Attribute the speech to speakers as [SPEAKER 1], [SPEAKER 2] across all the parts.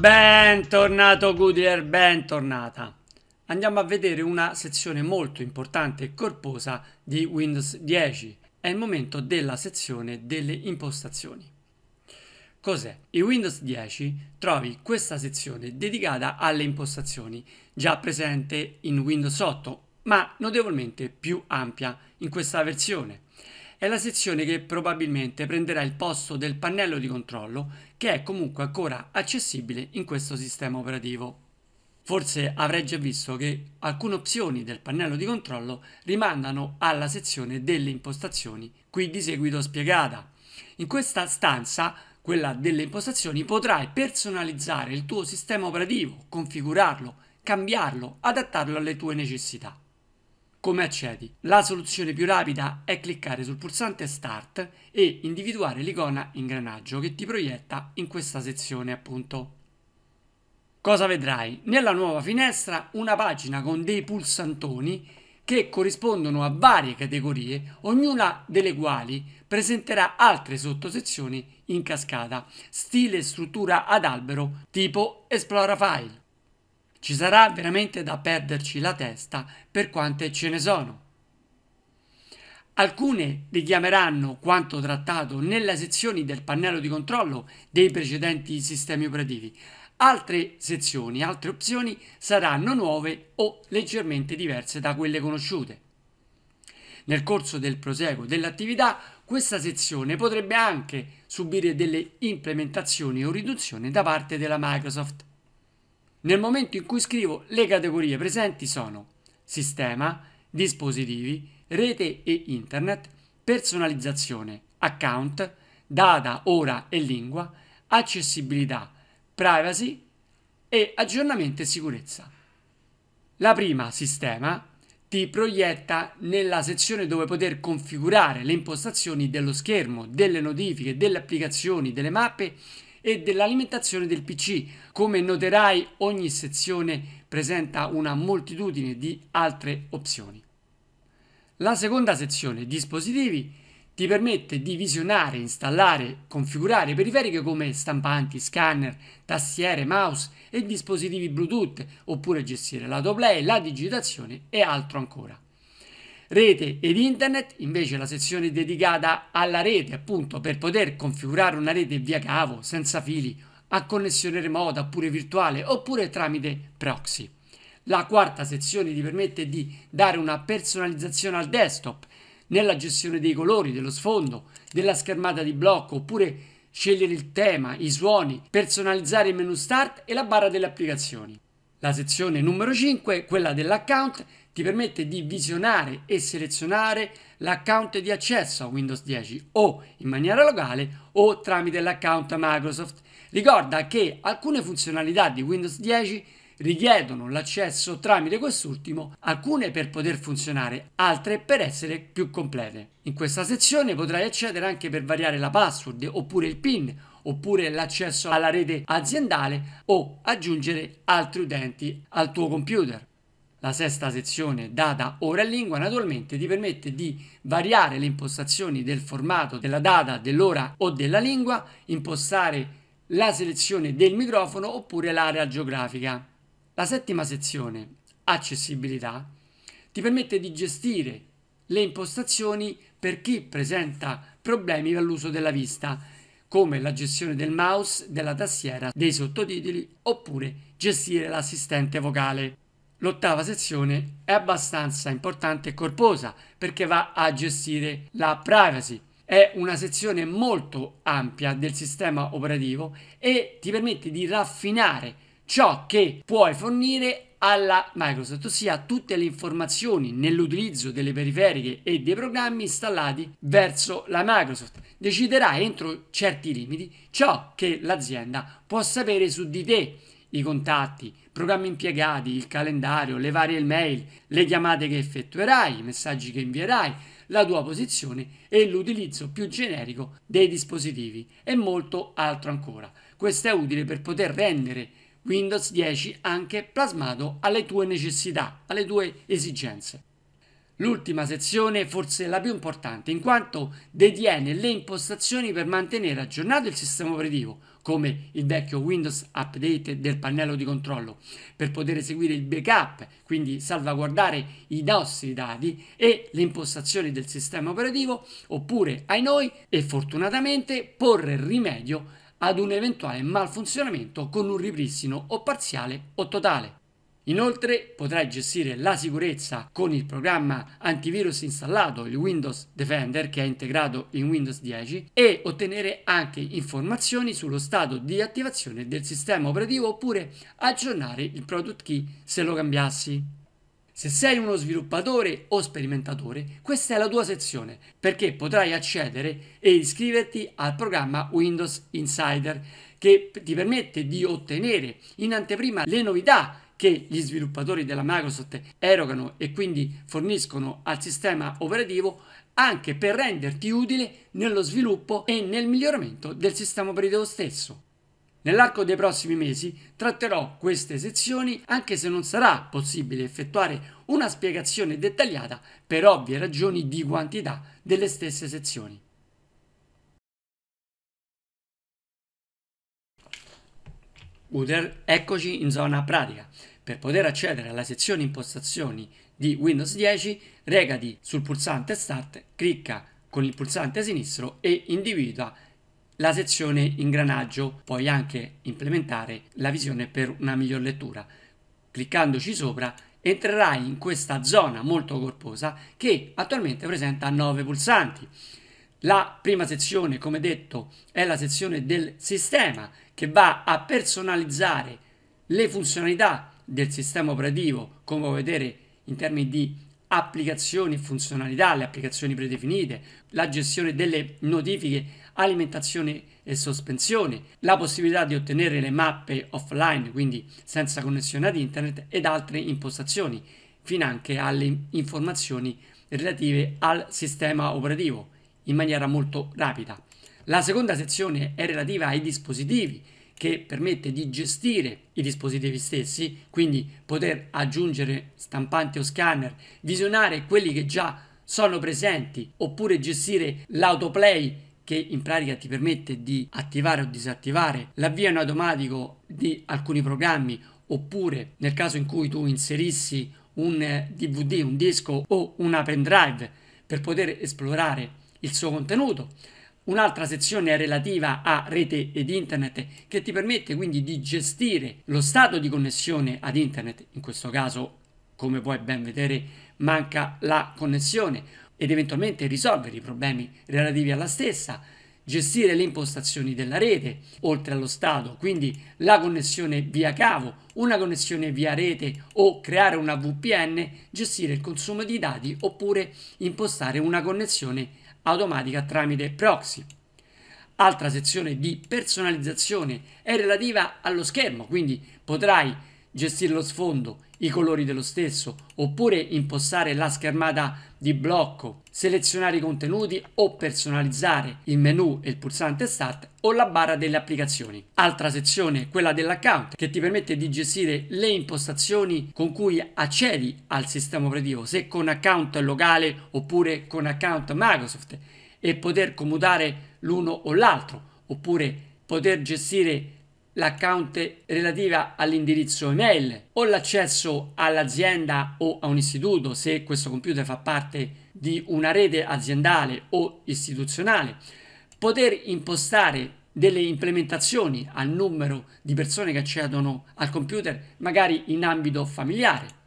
[SPEAKER 1] Bentornato Goodyear, bentornata! Andiamo a vedere una sezione molto importante e corposa di Windows 10. È il momento della sezione delle impostazioni. Cos'è? In Windows 10 trovi questa sezione dedicata alle impostazioni, già presente in Windows 8, ma notevolmente più ampia in questa versione è la sezione che probabilmente prenderà il posto del pannello di controllo che è comunque ancora accessibile in questo sistema operativo. Forse avrei già visto che alcune opzioni del pannello di controllo rimandano alla sezione delle impostazioni, qui di seguito spiegata. In questa stanza, quella delle impostazioni, potrai personalizzare il tuo sistema operativo, configurarlo, cambiarlo, adattarlo alle tue necessità. Come accedi? La soluzione più rapida è cliccare sul pulsante Start e individuare l'icona ingranaggio che ti proietta in questa sezione appunto. Cosa vedrai? Nella nuova finestra una pagina con dei pulsantoni che corrispondono a varie categorie, ognuna delle quali presenterà altre sottosezioni in cascata, stile e struttura ad albero, tipo Explora file, ci sarà veramente da perderci la testa per quante ce ne sono. Alcune richiameranno quanto trattato nelle sezioni del pannello di controllo dei precedenti sistemi operativi, altre sezioni, altre opzioni saranno nuove o leggermente diverse da quelle conosciute. Nel corso del proseguo dell'attività, questa sezione potrebbe anche subire delle implementazioni o riduzioni da parte della Microsoft nel momento in cui scrivo le categorie presenti sono sistema, dispositivi, rete e internet, personalizzazione, account, data, ora e lingua, accessibilità, privacy e aggiornamento e sicurezza. La prima, sistema, ti proietta nella sezione dove poter configurare le impostazioni dello schermo, delle notifiche, delle applicazioni, delle mappe e dell'alimentazione del PC. Come noterai ogni sezione presenta una moltitudine di altre opzioni. La seconda sezione, dispositivi, ti permette di visionare, installare, configurare periferiche come stampanti, scanner, tastiere, mouse e dispositivi Bluetooth, oppure gestire l'autoplay, la digitazione e altro ancora rete ed internet, invece la sezione dedicata alla rete, appunto per poter configurare una rete via cavo, senza fili, a connessione remota oppure virtuale oppure tramite proxy. La quarta sezione ti permette di dare una personalizzazione al desktop nella gestione dei colori, dello sfondo, della schermata di blocco oppure scegliere il tema, i suoni, personalizzare il menu start e la barra delle applicazioni. La sezione numero 5, quella dell'account, ti permette di visionare e selezionare l'account di accesso a Windows 10 o in maniera locale o tramite l'account Microsoft. Ricorda che alcune funzionalità di Windows 10 richiedono l'accesso tramite quest'ultimo, alcune per poter funzionare, altre per essere più complete. In questa sezione potrai accedere anche per variare la password oppure il PIN oppure l'accesso alla rete aziendale o aggiungere altri utenti al tuo computer la sesta sezione data ora e lingua naturalmente ti permette di variare le impostazioni del formato della data, dell'ora o della lingua, impostare la selezione del microfono oppure l'area geografica. La settima sezione, accessibilità, ti permette di gestire le impostazioni per chi presenta problemi all'uso della vista, come la gestione del mouse, della tastiera, dei sottotitoli oppure gestire l'assistente vocale l'ottava sezione è abbastanza importante e corposa perché va a gestire la privacy. È una sezione molto ampia del sistema operativo e ti permette di raffinare ciò che puoi fornire alla Microsoft, ossia tutte le informazioni nell'utilizzo delle periferiche e dei programmi installati verso la Microsoft. Deciderà entro certi limiti ciò che l'azienda può sapere su di te i contatti, programmi impiegati, il calendario, le varie mail, le chiamate che effettuerai, i messaggi che invierai, la tua posizione e l'utilizzo più generico dei dispositivi e molto altro ancora. Questo è utile per poter rendere Windows 10 anche plasmato alle tue necessità, alle tue esigenze. L'ultima sezione, forse la più importante, in quanto detiene le impostazioni per mantenere aggiornato il sistema operativo, come il vecchio Windows Update del pannello di controllo, per poter eseguire il backup, quindi salvaguardare i nostri dati e le impostazioni del sistema operativo, oppure ai noi e fortunatamente porre rimedio ad un eventuale malfunzionamento con un ripristino o parziale o totale. Inoltre potrai gestire la sicurezza con il programma antivirus installato, il Windows Defender che è integrato in Windows 10 e ottenere anche informazioni sullo stato di attivazione del sistema operativo oppure aggiornare il product key se lo cambiassi. Se sei uno sviluppatore o sperimentatore, questa è la tua sezione perché potrai accedere e iscriverti al programma Windows Insider che ti permette di ottenere in anteprima le novità che gli sviluppatori della Microsoft erogano e quindi forniscono al sistema operativo anche per renderti utile nello sviluppo e nel miglioramento del sistema operativo stesso. Nell'arco dei prossimi mesi tratterò queste sezioni anche se non sarà possibile effettuare una spiegazione dettagliata per ovvie ragioni di quantità delle stesse sezioni. Uter, eccoci in zona pratica. Per poter accedere alla sezione impostazioni di Windows 10, recati sul pulsante Start, clicca con il pulsante sinistro e individua la sezione ingranaggio, puoi anche implementare la visione per una miglior lettura. Cliccandoci sopra entrerai in questa zona molto corposa che attualmente presenta 9 pulsanti. La prima sezione, come detto, è la sezione del sistema che va a personalizzare le funzionalità del sistema operativo, come può vedere in termini di applicazioni e funzionalità, le applicazioni predefinite, la gestione delle notifiche, alimentazione e sospensione, la possibilità di ottenere le mappe offline, quindi senza connessione ad internet, ed altre impostazioni, fino anche alle informazioni relative al sistema operativo, in maniera molto rapida. La seconda sezione è relativa ai dispositivi, che permette di gestire i dispositivi stessi, quindi poter aggiungere stampanti o scanner, visionare quelli che già sono presenti oppure gestire l'autoplay che in pratica ti permette di attivare o disattivare l'avvio in automatico di alcuni programmi oppure nel caso in cui tu inserissi un DVD, eh, un disco o una pendrive per poter esplorare il suo contenuto Un'altra sezione è relativa a rete ed internet che ti permette quindi di gestire lo stato di connessione ad internet, in questo caso come puoi ben vedere manca la connessione ed eventualmente risolvere i problemi relativi alla stessa, gestire le impostazioni della rete oltre allo stato, quindi la connessione via cavo, una connessione via rete o creare una VPN, gestire il consumo di dati oppure impostare una connessione automatica tramite proxy. Altra sezione di personalizzazione è relativa allo schermo, quindi potrai gestire lo sfondo, i colori dello stesso, oppure impostare la schermata di blocco, selezionare i contenuti o personalizzare il menu e il pulsante start o la barra delle applicazioni. Altra sezione, quella dell'account, che ti permette di gestire le impostazioni con cui accedi al sistema operativo, se con account locale oppure con account Microsoft e poter commutare l'uno o l'altro, oppure poter gestire l'account relativa all'indirizzo email o l'accesso all'azienda o a un istituto se questo computer fa parte di una rete aziendale o istituzionale, poter impostare delle implementazioni al numero di persone che accedono al computer magari in ambito familiare.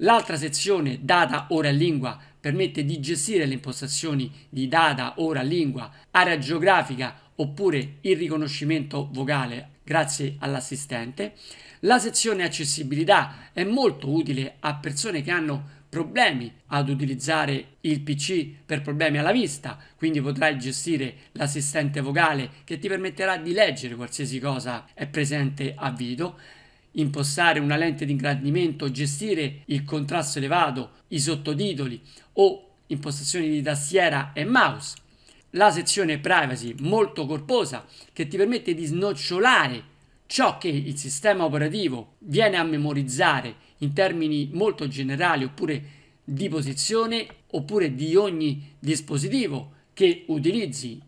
[SPEAKER 1] L'altra sezione data ora e lingua permette di gestire le impostazioni di data, ora, lingua, area geografica oppure il riconoscimento vocale grazie all'assistente. La sezione accessibilità è molto utile a persone che hanno problemi ad utilizzare il PC per problemi alla vista, quindi potrai gestire l'assistente vocale che ti permetterà di leggere qualsiasi cosa è presente a video impostare una lente di ingrandimento, gestire il contrasto elevato, i sottotitoli o impostazioni di tastiera e mouse la sezione privacy molto corposa che ti permette di snocciolare ciò che il sistema operativo viene a memorizzare in termini molto generali oppure di posizione oppure di ogni dispositivo che utilizzi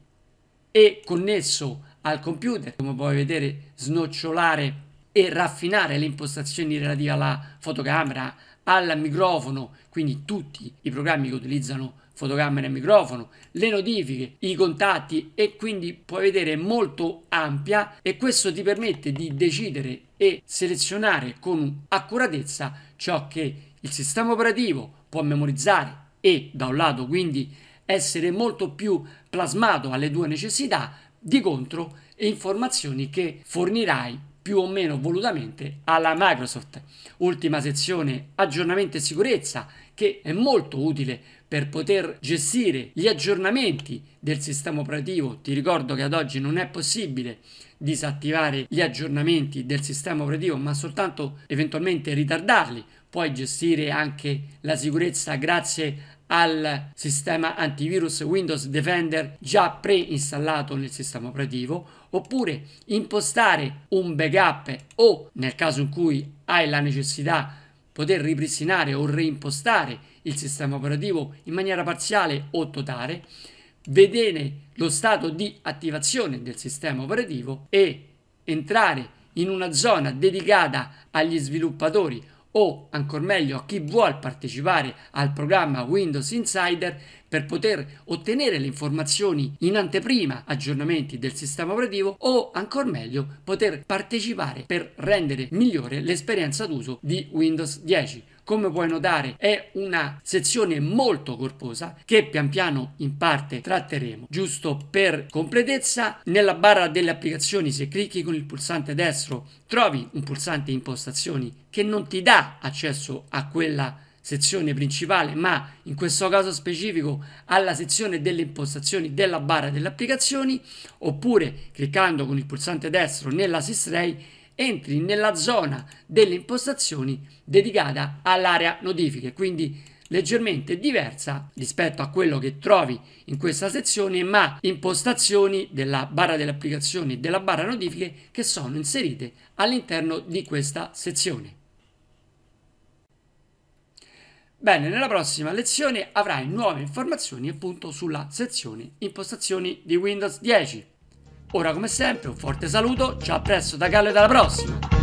[SPEAKER 1] e connesso al computer come puoi vedere snocciolare e raffinare le impostazioni relative alla fotocamera al microfono quindi tutti i programmi che utilizzano fotocamera e microfono, le notifiche, i contatti e quindi puoi vedere molto ampia e questo ti permette di decidere e selezionare con accuratezza ciò che il sistema operativo può memorizzare e da un lato quindi essere molto più plasmato alle tue necessità, di contro informazioni che fornirai più o meno volutamente alla Microsoft. Ultima sezione aggiornamento e sicurezza che è molto utile per poter gestire gli aggiornamenti del sistema operativo. Ti ricordo che ad oggi non è possibile disattivare gli aggiornamenti del sistema operativo, ma soltanto eventualmente ritardarli. Puoi gestire anche la sicurezza grazie al sistema antivirus Windows Defender già preinstallato nel sistema operativo oppure impostare un backup o nel caso in cui hai la necessità poter ripristinare o reimpostare il sistema operativo in maniera parziale o totale, vedere lo stato di attivazione del sistema operativo e entrare in una zona dedicata agli sviluppatori o ancora meglio a chi vuole partecipare al programma Windows Insider per poter ottenere le informazioni in anteprima, aggiornamenti del sistema operativo o ancora meglio poter partecipare per rendere migliore l'esperienza d'uso di Windows 10 come puoi notare è una sezione molto corposa che pian piano in parte tratteremo giusto per completezza nella barra delle applicazioni se clicchi con il pulsante destro trovi un pulsante impostazioni che non ti dà accesso a quella sezione principale, ma in questo caso specifico alla sezione delle impostazioni della barra delle applicazioni, oppure cliccando con il pulsante destro nella SysRay entri nella zona delle impostazioni dedicata all'area notifiche, quindi leggermente diversa rispetto a quello che trovi in questa sezione, ma impostazioni della barra delle applicazioni e della barra notifiche che sono inserite all'interno di questa sezione. Bene, nella prossima lezione avrai nuove informazioni appunto sulla sezione impostazioni di Windows 10. Ora come sempre un forte saluto, ci appresso da Gallo e alla prossima!